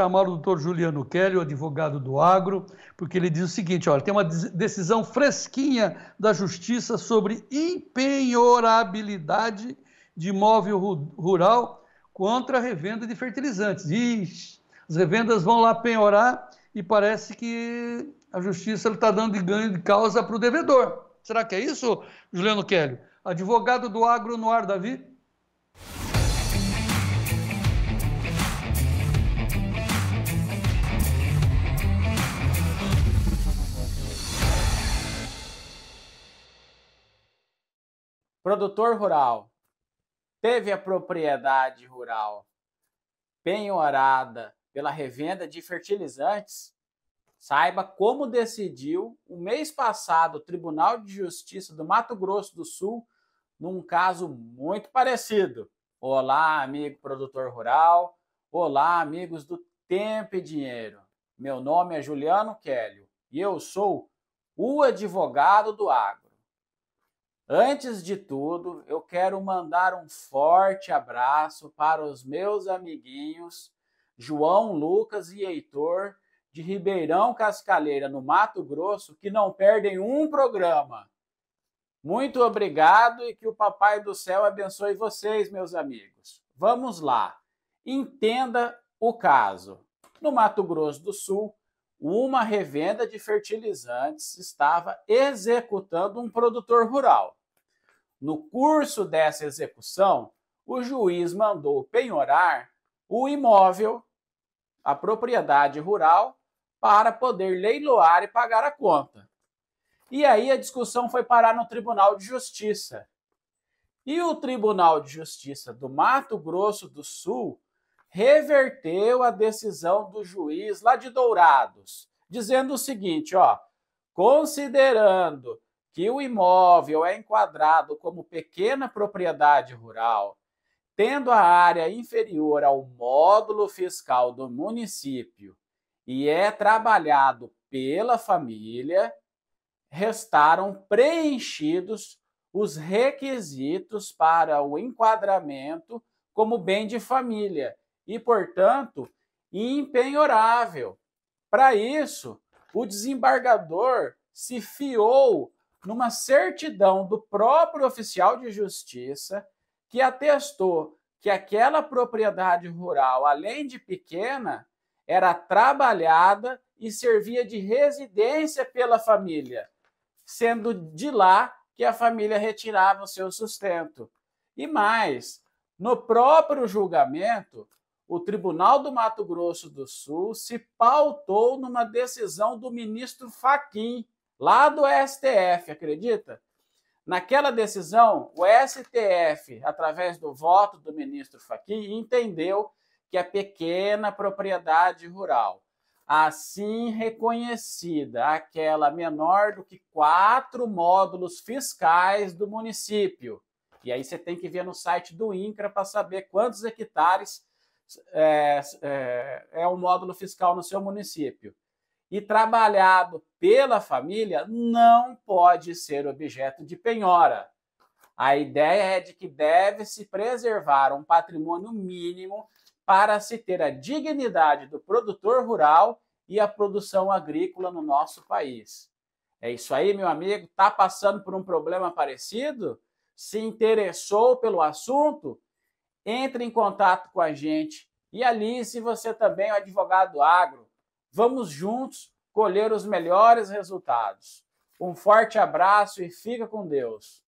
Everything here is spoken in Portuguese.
chamar o doutor Juliano Kelly, o advogado do agro, porque ele diz o seguinte: olha, tem uma decisão fresquinha da justiça sobre empenhorabilidade de imóvel rural contra a revenda de fertilizantes. Ixi, as revendas vão lá penhorar e parece que a justiça está dando de ganho de causa para o devedor. Será que é isso, Juliano Kelly? Advogado do agro no ar, Davi? Produtor rural. Teve a propriedade rural penhorada pela revenda de fertilizantes? Saiba como decidiu o mês passado o Tribunal de Justiça do Mato Grosso do Sul num caso muito parecido. Olá, amigo produtor rural. Olá, amigos do Tempo e Dinheiro. Meu nome é Juliano Kélio e eu sou o advogado do agro. Antes de tudo, eu quero mandar um forte abraço para os meus amiguinhos João, Lucas e Heitor de Ribeirão Cascaleira, no Mato Grosso, que não perdem um programa. Muito obrigado e que o Papai do Céu abençoe vocês, meus amigos. Vamos lá. Entenda o caso. No Mato Grosso do Sul, uma revenda de fertilizantes estava executando um produtor rural. No curso dessa execução, o juiz mandou penhorar o imóvel, a propriedade rural, para poder leiloar e pagar a conta. E aí a discussão foi parar no Tribunal de Justiça. E o Tribunal de Justiça do Mato Grosso do Sul reverteu a decisão do juiz lá de Dourados, dizendo o seguinte, ó, considerando que o imóvel é enquadrado como pequena propriedade rural, tendo a área inferior ao módulo fiscal do município e é trabalhado pela família, restaram preenchidos os requisitos para o enquadramento como bem de família e, portanto, impenhorável. Para isso, o desembargador se fiou numa certidão do próprio oficial de justiça que atestou que aquela propriedade rural, além de pequena, era trabalhada e servia de residência pela família, sendo de lá que a família retirava o seu sustento. E mais, no próprio julgamento, o Tribunal do Mato Grosso do Sul se pautou numa decisão do ministro Faquim, lá do STF, acredita? Naquela decisão, o STF, através do voto do ministro Fachin, entendeu que a é pequena propriedade rural, assim reconhecida, aquela menor do que quatro módulos fiscais do município, e aí você tem que ver no site do INCRA para saber quantos hectares é, é, é um módulo fiscal no seu município e trabalhado pela família não pode ser objeto de penhora. A ideia é de que deve-se preservar um patrimônio mínimo para se ter a dignidade do produtor rural e a produção agrícola no nosso país. É isso aí, meu amigo. Tá passando por um problema parecido? Se interessou pelo assunto? Entre em contato com a gente. E ali, se você também é um advogado agro, Vamos juntos colher os melhores resultados. Um forte abraço e fica com Deus.